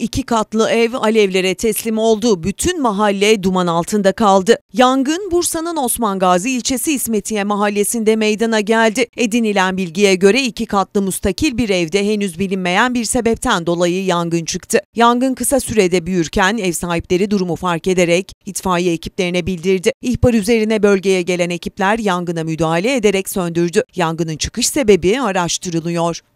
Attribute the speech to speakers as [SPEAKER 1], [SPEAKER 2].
[SPEAKER 1] İki katlı ev alevlere teslim oldu. Bütün mahalle duman altında kaldı. Yangın Bursa'nın Osman Gazi ilçesi İsmetiye mahallesinde meydana geldi. Edinilen bilgiye göre iki katlı mustakil bir evde henüz bilinmeyen bir sebepten dolayı yangın çıktı. Yangın kısa sürede büyürken ev sahipleri durumu fark ederek itfaiye ekiplerine bildirdi. İhbar üzerine bölgeye gelen ekipler yangına müdahale ederek söndürdü. Yangının çıkış sebebi araştırılıyor.